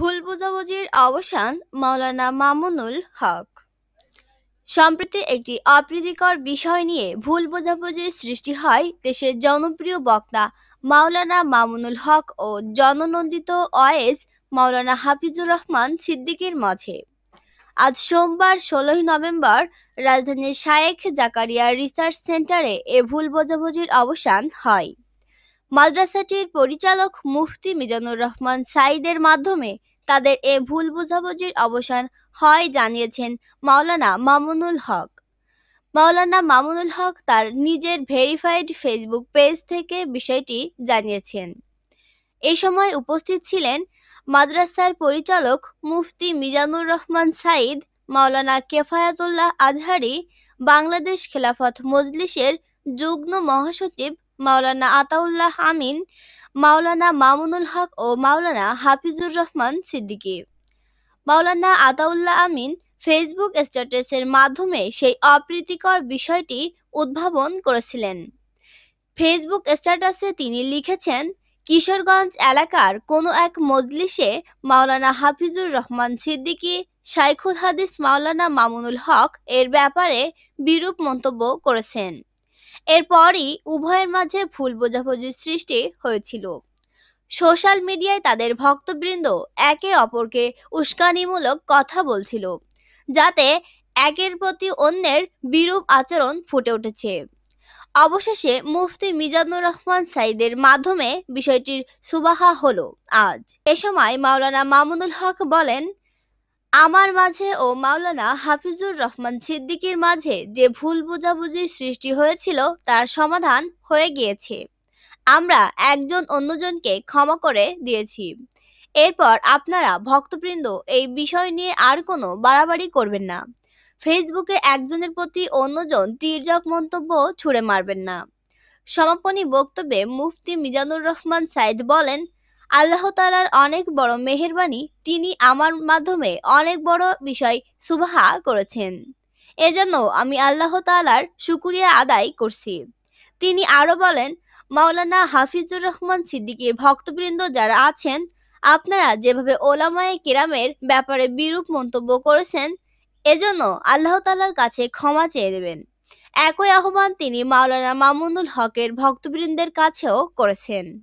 ভুল বোঝাবুঝির অবসান মাওলানা মামুনুল হক সম্প্রতি একটি অপ্রীতিকর বিষয় নিয়ে ভুল বোঝাবুঝির সৃষ্টি হয় দেশের জনপ্রিয় বক্তা মাওলানা মামুনুল হক ও জননন্দিত ওয়েজ মাওলানা হাফিজুর রহমান সিদ্দিকীর মাঝে আজ সোমবার ষোলোই নভেম্বর রাজধানীর শায়েখ জাকারিয়া রিসার্চ সেন্টারে এ ভুল বোঝাবুঝির অবসান হয় মাদ্রাসাটির পরিচালক মুফতি মিজানুর রহমান সাইদের মাধ্যমে তাদের এ ভুল বোঝাবুঝির অবসান হয় জানিয়েছেন মাওলানা মামুনুল হক মাওলানা মামুনুল হক তার নিজের ভেরিফাইড ফেসবুক পেজ থেকে বিষয়টি জানিয়েছেন এ সময় উপস্থিত ছিলেন মাদ্রাসার পরিচালক মুফতি মিজানুর রহমান সাইদ মাওলানা কেফায়াতুল্লাহ আজহারি বাংলাদেশ খেলাফত মজলিসের যুগ্ম মহাসচিব মাওলানা আতাউল্লাহ আমিন মাওলানা মামুনুল হক ও মাওলানা হাফিজুর রহমান সিদ্দিকী মাওলানা আতাউল্লাহ আমিন ফেসবুক স্ট্যাটাসের মাধ্যমে সেই অপ্রীতিকর বিষয়টি উদ্ভাবন করেছিলেন ফেসবুক স্ট্যাটাসে তিনি লিখেছেন কিশোরগঞ্জ এলাকার কোনো এক মজলিসে মাওলানা হাফিজুর রহমান সিদ্দিকী শাইখুল হাদিস মাওলানা মামুনুল হক এর ব্যাপারে বিরূপ মন্তব্য করেছেন এরপরই উভয়ের মাঝে ভুল বোঝাবুঝির সৃষ্টি হয়েছিল সোশ্যাল মিডিয়ায় তাদের ভক্তবৃন্দ একে অপরকে উস্কানিমূলক কথা বলছিল যাতে একের প্রতি অন্যের বিরূপ আচরণ ফুটে উঠেছে অবশেষে মুফতি মিজানুর রহমান সাইদের মাধ্যমে বিষয়টির সুবাহা হলো আজ এ সময় মাওলানা মামুনুল হক বলেন আমার মাঝে ও মাওলানা হাফিজুর রহমান সিদ্দিকির মাঝে যে ভুল বোঝাবুঝির সৃষ্টি হয়েছিল তার সমাধান হয়ে গিয়েছে আমরা একজন অন্যজনকে ক্ষমা করে দিয়েছি এরপর আপনারা ভক্তবৃন্দ এই বিষয় নিয়ে আর কোনো বাড়াবাড়ি করবেন না ফেসবুকে একজনের প্রতি অন্যজন তীর্যক মন্তব্য ছুড়ে মারবেন না সমাপনী বক্তব্যে মুফতি মিজানুর রহমান সাইদ বলেন আল্লাহ তালার অনেক বড় মেহরবানি তিনি আমার মাধ্যমে অনেক বড় বিষয় সুবাহা করেছেন এজন্য আমি আল্লাহ তালার সুকুরিয়া আদায় করছি তিনি আরও বলেন মাওলানা হাফিজুর রহমান সিদ্দিকীর ভক্তবৃন্দ যারা আছেন আপনারা যেভাবে ওলামায়ে কেরামের ব্যাপারে বিরূপ মন্তব্য করেছেন এজন্য আল্লাহ তালার কাছে ক্ষমা চেয়ে দেবেন একই আহ্বান তিনি মাওলানা মামুনুল হকের ভক্তবৃন্দের কাছেও করেছেন